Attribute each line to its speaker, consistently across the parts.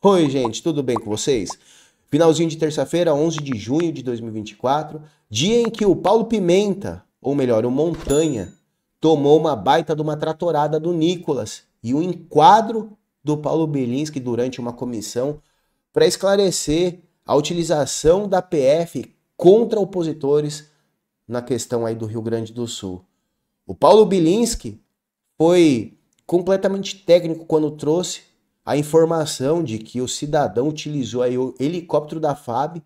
Speaker 1: Oi, gente, tudo bem com vocês? Finalzinho de terça-feira, 11 de junho de 2024, dia em que o Paulo Pimenta, ou melhor, o Montanha, tomou uma baita de uma tratorada do Nicolas e o um enquadro do Paulo Belinski durante uma comissão para esclarecer a utilização da PF contra opositores na questão aí do Rio Grande do Sul. O Paulo Bilinski foi completamente técnico quando trouxe a informação de que o cidadão utilizou aí o helicóptero da FAB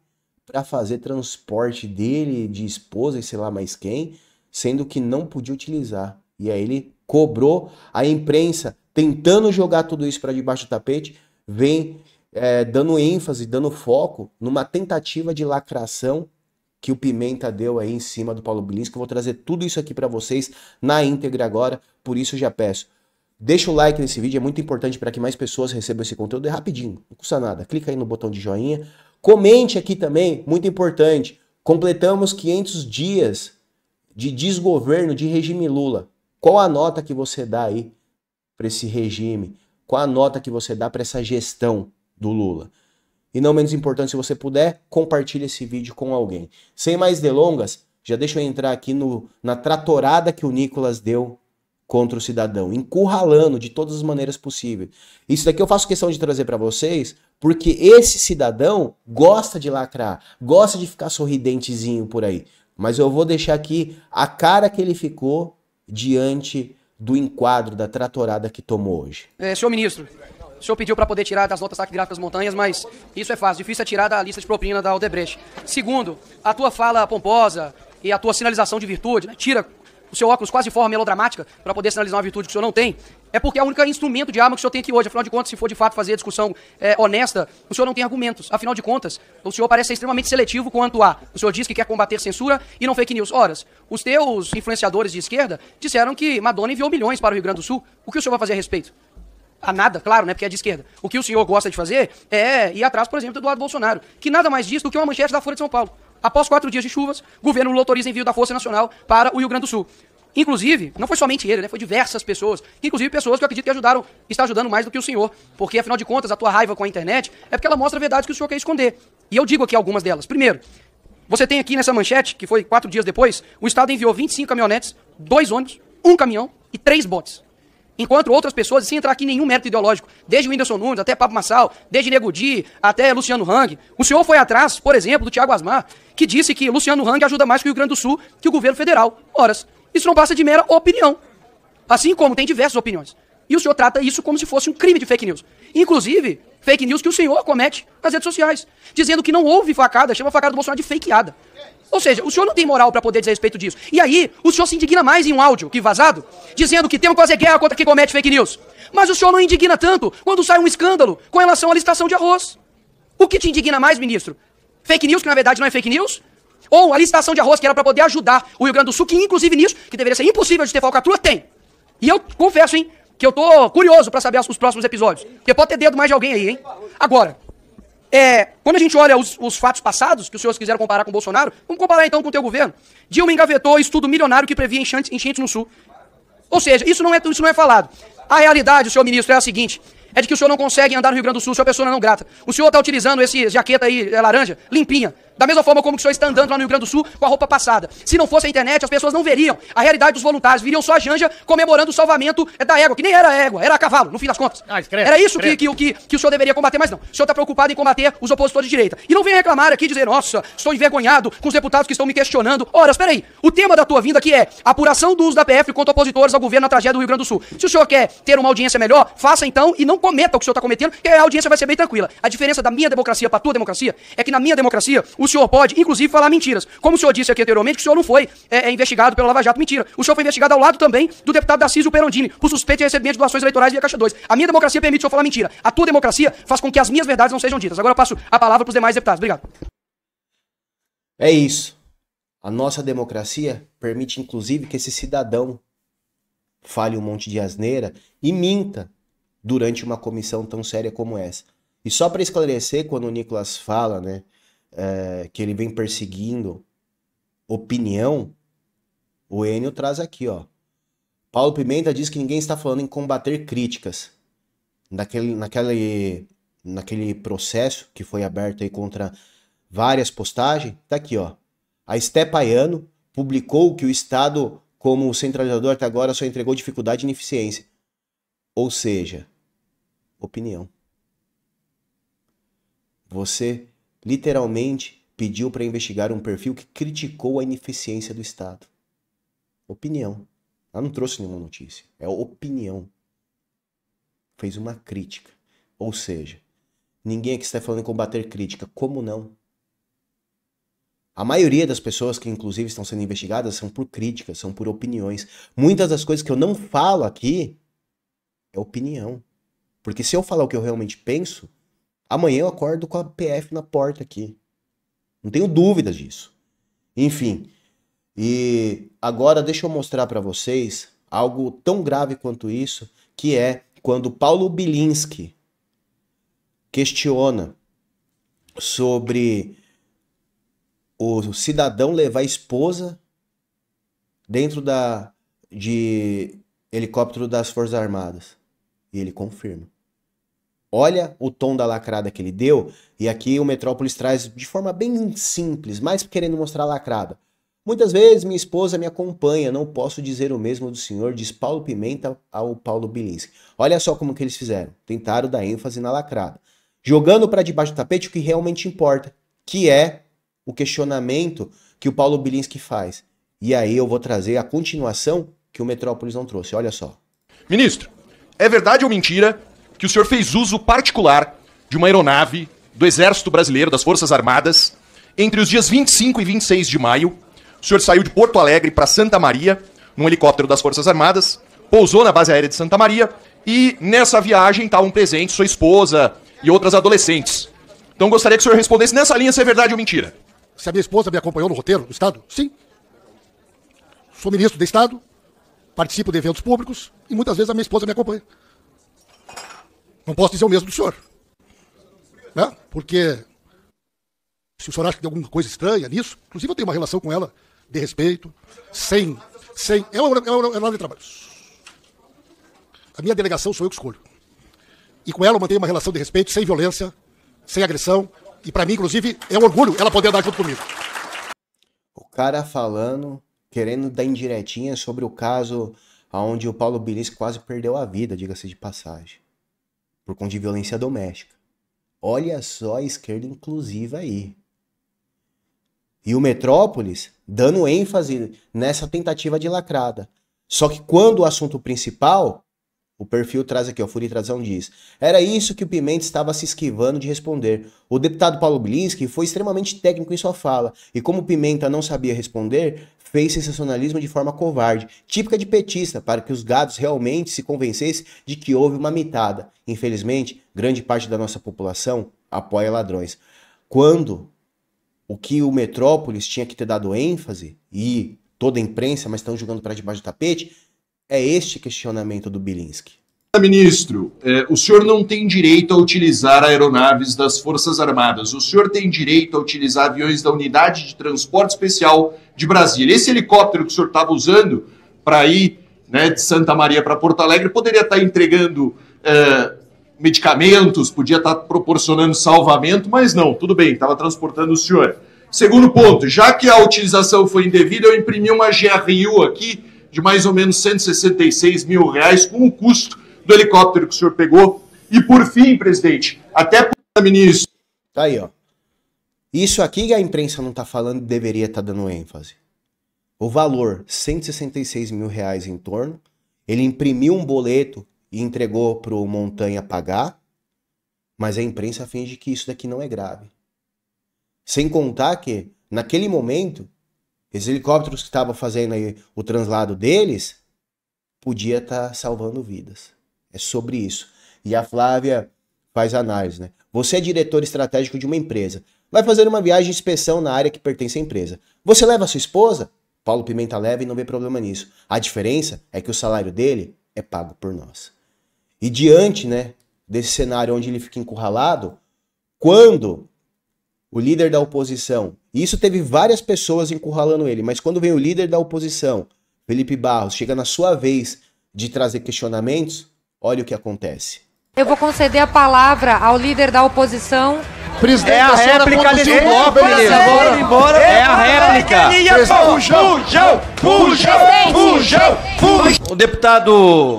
Speaker 1: para fazer transporte dele, de esposa e sei lá mais quem, sendo que não podia utilizar. E aí ele cobrou a imprensa, tentando jogar tudo isso para debaixo do tapete, vem é, dando ênfase, dando foco numa tentativa de lacração que o Pimenta deu aí em cima do Paulo Bilinski. Eu vou trazer tudo isso aqui para vocês na íntegra agora, por isso já peço Deixa o like nesse vídeo, é muito importante para que mais pessoas recebam esse conteúdo. É rapidinho, não custa nada. Clica aí no botão de joinha. Comente aqui também, muito importante. Completamos 500 dias de desgoverno de regime Lula. Qual a nota que você dá aí para esse regime? Qual a nota que você dá para essa gestão do Lula? E não menos importante, se você puder, compartilhe esse vídeo com alguém. Sem mais delongas, já deixa eu entrar aqui no, na tratorada que o Nicolas deu contra o cidadão, encurralando de todas as maneiras possíveis. Isso daqui eu faço questão de trazer para vocês, porque esse cidadão gosta de lacrar, gosta de ficar sorridentezinho por aí. Mas eu vou deixar aqui a cara que ele ficou diante do enquadro da tratorada que tomou hoje.
Speaker 2: É, senhor ministro, o senhor pediu para poder tirar das notas taquigráficas montanhas, mas isso é fácil. Difícil é tirar da lista de propina da Aldebrecht. Segundo, a tua fala pomposa e a tua sinalização de virtude, né, tira o seu óculos quase de forma melodramática para poder sinalizar uma virtude que o senhor não tem, é porque é o único instrumento de arma que o senhor tem aqui hoje. Afinal de contas, se for de fato fazer a discussão é, honesta, o senhor não tem argumentos. Afinal de contas, o senhor parece ser extremamente seletivo quanto a. O senhor diz que quer combater censura e não fake news. Ora, os teus influenciadores de esquerda disseram que Madonna enviou milhões para o Rio Grande do Sul. O que o senhor vai fazer a respeito? a nada, claro, né? Porque é de esquerda. O que o senhor gosta de fazer é ir atrás, por exemplo, do Eduardo Bolsonaro, que nada mais diz do que uma manchete da Folha de São Paulo. Após quatro dias de chuvas, o governo Lula autoriza envio da Força Nacional para o Rio Grande do Sul. Inclusive, não foi somente ele, né? Foi diversas pessoas. Inclusive pessoas que eu acredito que ajudaram, está ajudando mais do que o senhor. Porque, afinal de contas, a tua raiva com a internet é porque ela mostra verdades que o senhor quer esconder. E eu digo aqui algumas delas. Primeiro, você tem aqui nessa manchete, que foi quatro dias depois, o Estado enviou 25 caminhonetes, dois ônibus, um caminhão e três botes. Enquanto outras pessoas, sem entrar aqui em nenhum mérito ideológico, desde o Whindersson Nunes até Pablo Massal, desde Nego Di, até Luciano Hang, o senhor foi atrás, por exemplo, do Tiago Asmar, que disse que Luciano Hang ajuda mais que o Rio Grande do Sul, que o governo federal. Ora, isso não passa de mera opinião. Assim como tem diversas opiniões. E o senhor trata isso como se fosse um crime de fake news. Inclusive, fake news que o senhor comete nas redes sociais, dizendo que não houve facada, chama a facada do Bolsonaro de fakeada. Ou seja, o senhor não tem moral para poder dizer a respeito disso. E aí, o senhor se indigna mais em um áudio que vazado, dizendo que tem que fazer guerra contra quem comete fake news. Mas o senhor não indigna tanto quando sai um escândalo com relação à licitação de arroz. O que te indigna mais, ministro? Fake news, que na verdade não é fake news? Ou a licitação de arroz, que era para poder ajudar o Rio Grande do Sul, que inclusive nisso, que deveria ser impossível de ter falcatrua, tem. E eu confesso, hein, que eu tô curioso para saber os próximos episódios. Porque pode ter dedo mais de alguém aí, hein? Agora, é, quando a gente olha os, os, fatos passados, que os senhores quiseram comparar com o Bolsonaro, vamos comparar então com o teu governo. Dilma engavetou estudo milionário que previa enchentes, enchentes no Sul. Ou seja, isso não, é, isso não é falado. A realidade, senhor ministro, é a seguinte. É de que o senhor não consegue andar no Rio Grande do Sul, o senhor é pessoa não grata. O senhor está utilizando esse jaqueta aí, é laranja, limpinha, da mesma forma como o senhor está andando lá no Rio Grande do Sul com a roupa passada. Se não fosse a internet, as pessoas não veriam a realidade dos voluntários, viriam só a Janja comemorando o salvamento é, da égua, que nem era égua, era cavalo, no fim das contas. Ah, escreve, era isso que, que, que, que o senhor deveria combater, mas não. O senhor está preocupado em combater os opositores de direita. E não vem reclamar aqui dizer, nossa, estou envergonhado com os deputados que estão me questionando. Ora, espera aí. O tema da tua vinda aqui é apuração do uso da PF contra opositores ao governo na tragédia do Rio Grande do Sul. Se o senhor quer ter uma audiência melhor, faça então e não cometa o que o senhor está cometendo, que a audiência vai ser bem tranquila. A diferença da minha democracia para a tua democracia é que na minha democracia, os senhor pode, inclusive, falar mentiras. Como o senhor disse aqui anteriormente, que o senhor não foi é, é, investigado pela Lava Jato. Mentira. O senhor foi investigado ao lado também do deputado Darcísio Perandini, por suspeito de recebimento de doações eleitorais via Caixa 2. A minha democracia permite o senhor falar mentira. A tua democracia faz com que as minhas verdades não sejam ditas. Agora eu passo a palavra para os demais deputados. Obrigado.
Speaker 1: É isso. A nossa democracia permite, inclusive, que esse cidadão fale um monte de asneira e minta durante uma comissão tão séria como essa. E só para esclarecer, quando o Nicolas fala, né, é, que ele vem perseguindo opinião, o Enio traz aqui, ó. Paulo Pimenta diz que ninguém está falando em combater críticas. Naquele, naquele, naquele processo que foi aberto aí contra várias postagens, tá aqui, ó. A Estepaiano publicou que o Estado, como centralizador até agora, só entregou dificuldade e ineficiência. Ou seja, opinião. Você literalmente pediu para investigar um perfil que criticou a ineficiência do Estado. Opinião. Ela não trouxe nenhuma notícia. É opinião. Fez uma crítica. Ou seja, ninguém aqui está falando em combater crítica. Como não? A maioria das pessoas que, inclusive, estão sendo investigadas são por críticas, são por opiniões. Muitas das coisas que eu não falo aqui é opinião. Porque se eu falar o que eu realmente penso, Amanhã eu acordo com a PF na porta aqui. Não tenho dúvidas disso. Enfim, e agora deixa eu mostrar para vocês algo tão grave quanto isso, que é quando Paulo Bilinski questiona sobre o cidadão levar a esposa dentro da de helicóptero das Forças Armadas. E ele confirma. Olha o tom da lacrada que ele deu, e aqui o Metrópolis traz de forma bem simples, mas querendo mostrar a lacrada. Muitas vezes minha esposa me acompanha, não posso dizer o mesmo do senhor, diz Paulo Pimenta ao Paulo Bilinski. Olha só como que eles fizeram, tentaram dar ênfase na lacrada. Jogando para debaixo do tapete o que realmente importa, que é o questionamento que o Paulo Bilinski faz. E aí eu vou trazer a continuação que o Metrópolis não trouxe, olha só. Ministro, é verdade ou mentira que o senhor fez uso particular de uma
Speaker 3: aeronave do Exército Brasileiro, das Forças Armadas, entre os dias 25 e 26 de maio. O senhor saiu de Porto Alegre para Santa Maria, num helicóptero das Forças Armadas, pousou na base aérea de Santa Maria e nessa viagem estavam tá presentes sua esposa e outras adolescentes. Então gostaria que o senhor respondesse nessa linha se é verdade ou mentira. Se a minha esposa me acompanhou no roteiro do Estado? Sim. Sou ministro do Estado, participo de eventos públicos e muitas vezes a minha esposa me acompanha. Não posso dizer o mesmo do senhor. Né? Porque se o senhor acha que tem alguma coisa estranha nisso, inclusive eu tenho uma relação com ela de respeito, sem. sem é uma, é é de trabalho. A minha delegação sou eu que escolho. E com ela eu mantenho uma relação de respeito, sem violência, sem agressão. E para mim, inclusive, é um orgulho ela poder andar junto comigo.
Speaker 1: O cara falando, querendo dar indiretinha sobre o caso onde o Paulo Bilis quase perdeu a vida, diga-se de passagem por conta de violência doméstica. Olha só a esquerda inclusiva aí. E o Metrópolis dando ênfase nessa tentativa de lacrada. Só que quando o assunto principal o perfil traz aqui, Furi Furitrazão diz. Era isso que o Pimenta estava se esquivando de responder. O deputado Paulo Bilinski foi extremamente técnico em sua fala, e como Pimenta não sabia responder, fez sensacionalismo de forma covarde, típica de petista, para que os gados realmente se convencessem de que houve uma mitada. Infelizmente, grande parte da nossa população apoia ladrões. Quando o que o Metrópolis tinha que ter dado ênfase, e toda a imprensa, mas estão jogando para debaixo do tapete, é este questionamento do Bilinski.
Speaker 3: Ministro, eh, o senhor não tem direito a utilizar aeronaves das Forças Armadas. O senhor tem direito a utilizar aviões da Unidade de Transporte Especial de Brasília. Esse helicóptero que o senhor estava usando para ir né, de Santa Maria para Porto Alegre poderia estar tá entregando eh, medicamentos, podia estar tá proporcionando salvamento, mas não, tudo bem, estava transportando o senhor. Segundo ponto, já que a utilização foi indevida, eu imprimi uma GRU aqui de mais ou menos 166 mil
Speaker 1: reais com o custo do helicóptero que o senhor pegou. E por fim, presidente, até para ministro. Tá aí, ó. Isso aqui que a imprensa não está falando deveria estar tá dando ênfase. O valor, 166 mil reais em torno. Ele imprimiu um boleto e entregou pro Montanha pagar, mas a imprensa finge que isso daqui não é grave. Sem contar que, naquele momento, esses helicópteros que estavam fazendo aí o translado deles podia estar tá salvando vidas. É sobre isso. E a Flávia faz análise, né? Você é diretor estratégico de uma empresa. Vai fazer uma viagem de inspeção na área que pertence à empresa. Você leva a sua esposa? Paulo Pimenta leva e não vê problema nisso. A diferença é que o salário dele é pago por nós. E diante, né, desse cenário onde ele fica encurralado, quando o líder da oposição. Isso teve várias pessoas encurralando ele, mas quando vem o líder da oposição, Felipe Barros, chega na sua vez de trazer questionamentos, olha o que acontece. Eu vou conceder a palavra ao líder da oposição. Presidente, é a, réplica desse bloco, beleza. embora. É a réplica. Fujão, fujão,
Speaker 3: fujão,
Speaker 1: fujão. O deputado.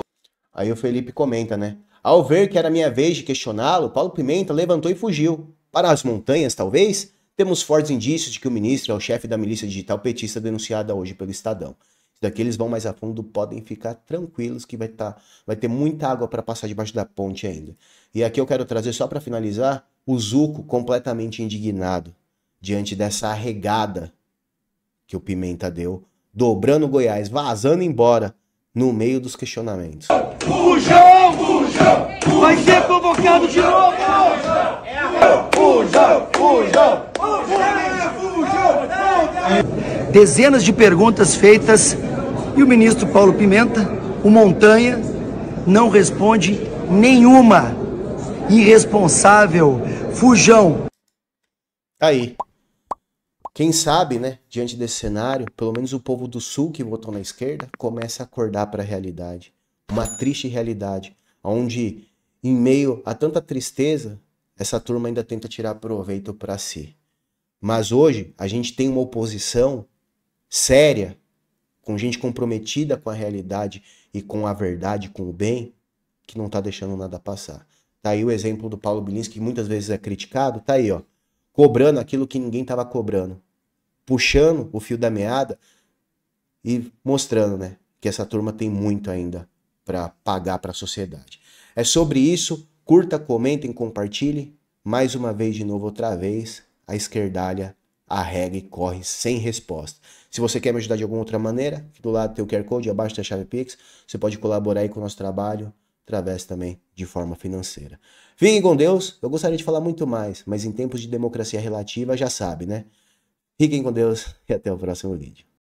Speaker 1: Aí o Felipe comenta, né? Ao ver que era minha vez de questioná-lo, Paulo Pimenta levantou e fugiu. Para as montanhas, talvez, temos fortes indícios de que o ministro é o chefe da milícia digital petista denunciada hoje pelo Estadão. Se daqui eles vão mais a fundo, podem ficar tranquilos que vai, tá, vai ter muita água para passar debaixo da ponte ainda. E aqui eu quero trazer, só para finalizar, o Zuco completamente indignado diante dessa arregada que o Pimenta deu, dobrando Goiás, vazando embora no meio dos questionamentos.
Speaker 3: Fujão! Fujão! Vai ser convocado de novo!
Speaker 2: Dezenas de perguntas feitas e o ministro Paulo Pimenta, o Montanha, não responde nenhuma. Irresponsável, fujão.
Speaker 1: Tá aí. Quem sabe, né, diante desse cenário, pelo menos o povo do Sul que votou na esquerda começa a acordar para a realidade. Uma triste realidade, onde, em meio a tanta tristeza, essa turma ainda tenta tirar proveito para si. Mas hoje a gente tem uma oposição séria, com gente comprometida com a realidade e com a verdade, com o bem, que não está deixando nada passar. Tá aí o exemplo do Paulo Bilinski, que muitas vezes é criticado, tá aí, ó, cobrando aquilo que ninguém estava cobrando, puxando o fio da meada e mostrando, né, que essa turma tem muito ainda para pagar para a sociedade. É sobre isso Curta, comentem, compartilhe. Mais uma vez, de novo, outra vez, a esquerdalha arrega e corre sem resposta. Se você quer me ajudar de alguma outra maneira, do lado tem o QR Code, abaixo tem a chave Pix. Você pode colaborar aí com o nosso trabalho, através também de forma financeira. Fiquem com Deus. Eu gostaria de falar muito mais, mas em tempos de democracia relativa, já sabe, né? Fiquem com Deus e até o próximo vídeo.